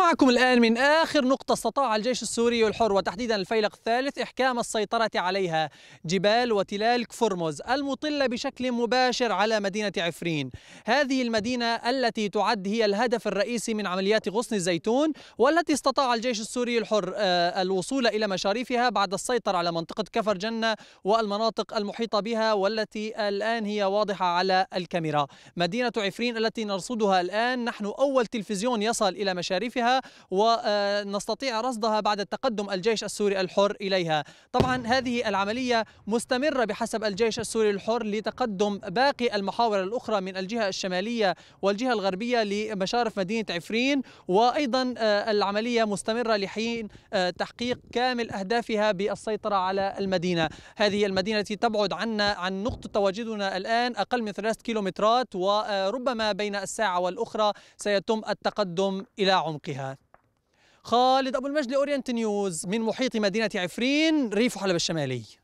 معكم الآن من آخر نقطة استطاع الجيش السوري الحر وتحديدا الفيلق الثالث إحكام السيطرة عليها جبال وتلال كفرمز المطلة بشكل مباشر على مدينة عفرين هذه المدينة التي تعد هي الهدف الرئيسي من عمليات غصن الزيتون والتي استطاع الجيش السوري الحر آه، الوصول إلى مشاريفها بعد السيطرة على منطقة كفر جنة والمناطق المحيطة بها والتي الآن هي واضحة على الكاميرا مدينة عفرين التي نرصدها الآن نحن أول تلفزيون يصل إلى مشاريفها ونستطيع آه، رصدها بعد التقدم الجيش السوري الحر إليها طبعا هذه العملية مستمرة بحسب الجيش السوري الحر لتقدم باقي المحاور الأخرى من الجهة الشمالية والجهة الغربية لمشارف مدينة عفرين وأيضا آه، العملية مستمرة لحين آه، تحقيق كامل أهدافها بالسيطرة على المدينة هذه المدينة التي تبعد عنا عن نقطة تواجدنا الآن أقل من ثلاثة كيلومترات وربما بين الساعة والأخرى سيتم التقدم إلى عمقها خالد أبو المجد لأورينت نيوز من محيط مدينة عفرين ريف حلب الشمالي